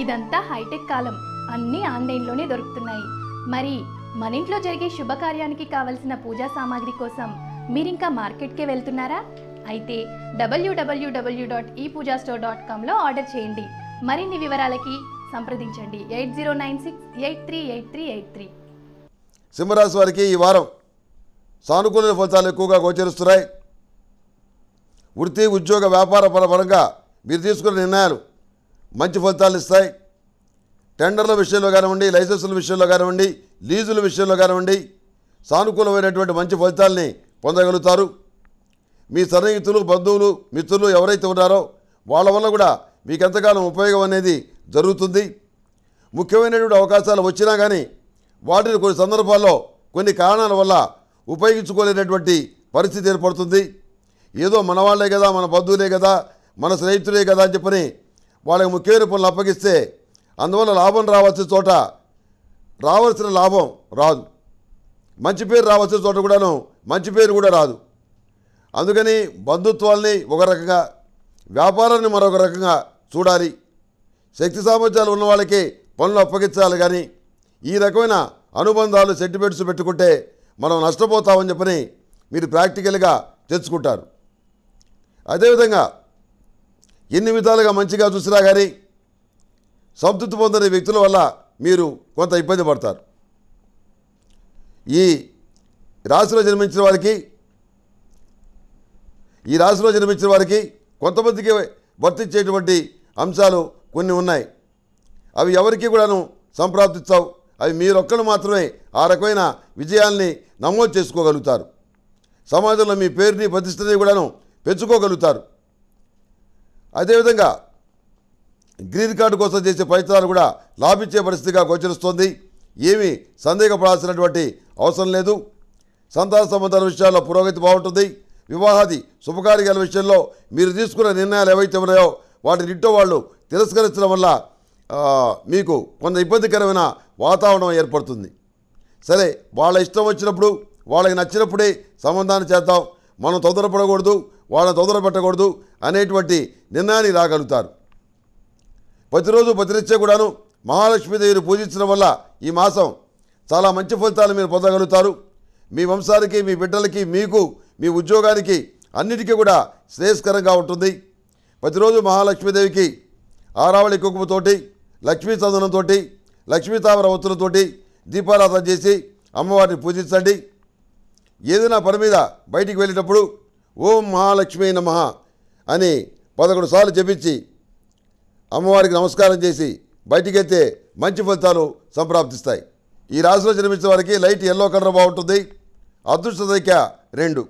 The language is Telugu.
ఇదంతా హైటెక్ కాలం అన్నీ ఆన్లైన్లోనే దొరుకుతున్నాయి మరి మన ఇంట్లో జరిగే శుభకార్యానికి కావలసిన పూజా సామాగ్రి కోసం మీరింకా మార్కెట్కే వెళ్తున్నారా అయితే WWW dot E Pooja store dot కామ్లో ఆర్డర్ చేయండి మరిన్ని వివరాలకి సంప్రదించండి eight zero nine six eight three eight three eight three సింహరాశి వారికి ఈ వారం సానుకూల ఫలితాలు ఎక్కువగా గోచరిస్తున్నాయి వృత్తి ఉద్యోగ వ్యాపార పరపరంగా మీరు తీసుకున్న నిర్ణయాలు మంచి ఫలితాలు ఇస్తాయి టెండర్ల విషయంలో కానివ్వండి లైసెన్సుల విషయంలో కానివ్వండి లీజుల విషయంలో కానివ్వండి సానుకూలమైనటువంటి మంచి ఫలితాలని పొందగలుగుతారు మీ సన్నిహితులు బంధువులు మిత్రులు ఎవరైతే ఉన్నారో వాళ్ళ వల్ల కూడా మీకు ఎంతకాలం ఉపయోగం అనేది జరుగుతుంది ముఖ్యమైనటువంటి అవకాశాలు వచ్చినా కానీ వాటిని కొన్ని సందర్భాల్లో కొన్ని కారణాల వల్ల ఉపయోగించుకోలేనటువంటి పరిస్థితి ఏర్పడుతుంది ఏదో మన వాళ్ళే కదా మన బంధువులే కదా మన స్నేహితులే కదా అని చెప్పని వాళ్ళకి ముఖ్య రూపంలో అప్పగిస్తే అందువల్ల లాభం రావాల్సిన చోట రావాల్సిన లాభం రాదు మంచి పేరు రావాల్సిన చోట కూడాను మంచి పేరు కూడా రాదు అందుకని బంధుత్వాల్ని ఒక రకంగా వ్యాపారాన్ని మరొక రకంగా చూడాలి శక్తి సామర్థ్యాలు ఉన్న వాళ్ళకి పనులు అప్పగించాలి కానీ ఈ రకమైన అనుబంధాలు సెంటిమెంట్స్ పెట్టుకుంటే మనం నష్టపోతామని చెప్పని మీరు ప్రాక్టికల్గా తెచ్చుకుంటారు అదేవిధంగా ఎన్ని విధాలుగా మంచిగా చూసినా కానీ సంతృప్తి పొందని వ్యక్తుల వల్ల మీరు కొంత ఇబ్బంది పడతారు ఈ రాశిలో జన్మించిన వారికి ఈ రాశిలో జన్మించిన వారికి కొంతమందికి వర్తించేటువంటి అంశాలు కొన్ని ఉన్నాయి అవి ఎవరికి కూడాను సంప్రాప్తిస్తావు అవి మీరొక్కరు మాత్రమే ఆ రకమైన విజయాల్ని నమోదు చేసుకోగలుగుతారు సమాజంలో మీ పేరుని ప్రతిష్టని కూడాను పెంచుకోగలుగుతారు అదేవిధంగా గ్రీన్ కార్డు కోసం చేసే ప్రయత్నాలు కూడా లాభించే పరిస్థితిగా గోచరిస్తోంది ఏమీ సందేహపడాల్సినటువంటి అవసరం లేదు సంతాన సంబంధాల విషయాల్లో పురోగతి బాగుంటుంది వివాహాది శుభకార్యాల విషయంలో మీరు తీసుకున్న నిర్ణయాలు ఏవైతే ఉన్నాయో వాటిని ఇంటో వాళ్ళు తిరస్కరించడం వల్ల మీకు కొంత ఇబ్బందికరమైన వాతావరణం ఏర్పడుతుంది సరే వాళ్ళ ఇష్టం వచ్చినప్పుడు వాళ్ళకి నచ్చినప్పుడే సంబంధాన్ని చేద్దాం మనం తొందరపడకూడదు వాళ్ళని తొందర పెట్టకూడదు అనేటువంటి నిర్ణయాన్ని రాగలుగుతారు ప్రతిరోజు ప్రతినిత్యం కూడాను మహాలక్ష్మీదేవిని పూజించడం వల్ల ఈ మాసం చాలా మంచి ఫలితాలు మీరు పొందగలుగుతారు మీ వంశానికి మీ బిడ్డలకి మీకు మీ ఉద్యోగానికి అన్నిటికీ కూడా శ్రేయస్కరంగా ఉంటుంది ప్రతిరోజు మహాలక్ష్మీదేవికి ఆరావళి కుంకుమతోటి లక్ష్మీ చందనంతో లక్ష్మీతామర ఒత్తులతోటి దీపారాధన చేసి అమ్మవారిని పూజించండి ఏదైనా పని మీద బయటికి వెళ్ళేటప్పుడు ఓం మహాలక్ష్మీ నమ అని పదకొండు సార్లు చెప్పించి అమ్మవారికి నమస్కారం చేసి వెళ్తే మంచి ఫలితాలు సంప్రాప్తిస్తాయి ఈ రాశిలో జన్మించిన వారికి లైట్ ఎల్లో కలర్ బాగుంటుంది అదృష్ట సంఖ్య రెండు